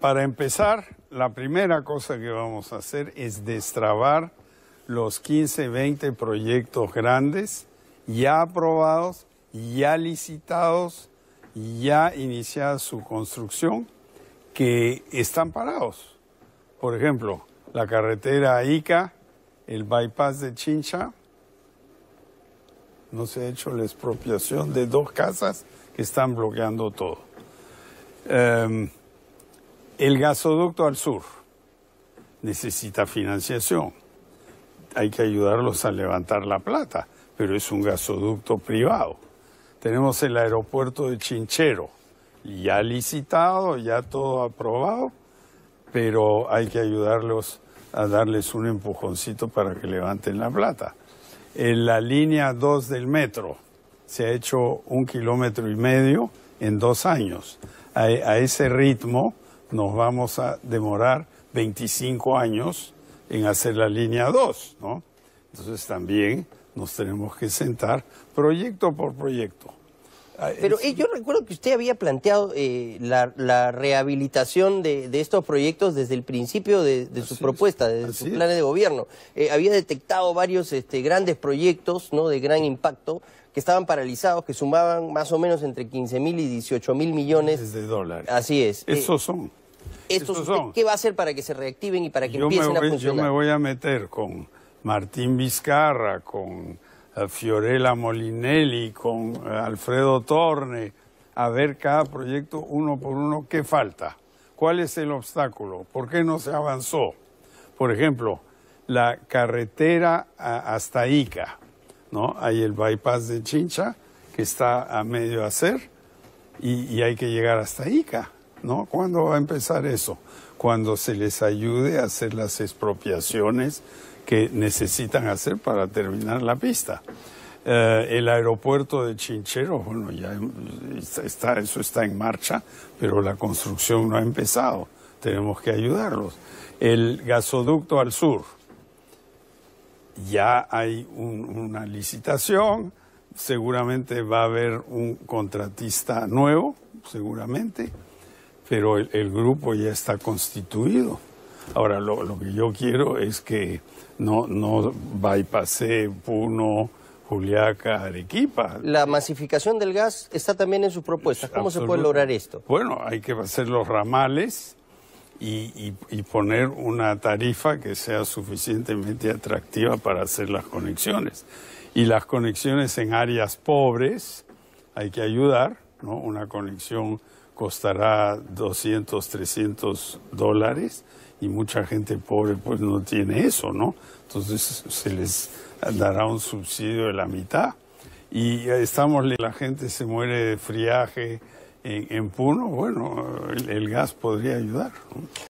Para empezar, la primera cosa que vamos a hacer es destrabar los 15, 20 proyectos grandes ya aprobados, ya licitados, ya iniciada su construcción, que están parados. Por ejemplo, la carretera Ica, el bypass de Chincha, no se ha hecho la expropiación de dos casas que están bloqueando todo. Em, el gasoducto al sur necesita financiación. Hay que ayudarlos a levantar la plata, pero es un gasoducto privado. Tenemos el aeropuerto de Chinchero, ya licitado, ya todo aprobado, pero hay que ayudarlos a darles un empujoncito para que levanten la plata. En la línea 2 del metro se ha hecho un kilómetro y medio en dos años. a ese ritmo nos vamos a demorar 25 años en hacer la línea 2, ¿no? Entonces también nos tenemos que sentar proyecto por proyecto. Ah, Pero eh, yo recuerdo que usted había planteado eh, la, rehabilitación de, estos proyectos desde el principio de, su propuesta, desde sus planes de gobierno. Eh, había detectado varios este, grandes proyectos no de gran impacto que estaban paralizados, que sumaban más o menos entre 15 mil y 18 mil millones. De dólares. Así es. Esos son estos, son, ¿Qué va a hacer para que se reactiven y para que empiecen a funcionar? Yo me voy a meter con Martín Vizcarra, con eh, Fiorella Molinelli, con eh, Alfredo Torne, a ver cada proyecto uno por uno qué falta, cuál es el obstáculo, por qué no se avanzó. Por ejemplo, la carretera hasta Ica, ¿no? Hay el bypass de Chincha que está a medio hacer y hay que llegar hasta Ica. ¿no? ¿Cuándo va a empezar eso? Cuando se les ayude a hacer las expropiaciones que necesitan hacer para terminar la pista. Eh, el aeropuerto de Chinchero, bueno, ya em, está, eso está en marcha, pero la construcción no ha empezado. Tenemos que ayudarlos. El gasoducto al sur, ya hay una licitación, seguramente va a haber un contratista nuevo, seguramente pero el, grupo ya está constituido. Ahora, lo, que yo quiero es que no, no bypassé Puno, Juliaca, Arequipa. La masificación del gas está también en su propuesta. ¿Cómo se puede lograr esto? Bueno, hay que hacer los ramales y, poner una tarifa que sea suficientemente atractiva para hacer las conexiones. Y las conexiones en áreas pobres hay que ayudar una conexión costará 200, 300 dólares y mucha gente pobre pues no tiene eso, ¿no? Entonces se les dará un subsidio de la mitad. Y estamos, la gente se muere de friaje en, en Puno, bueno, el, gas podría ayudar.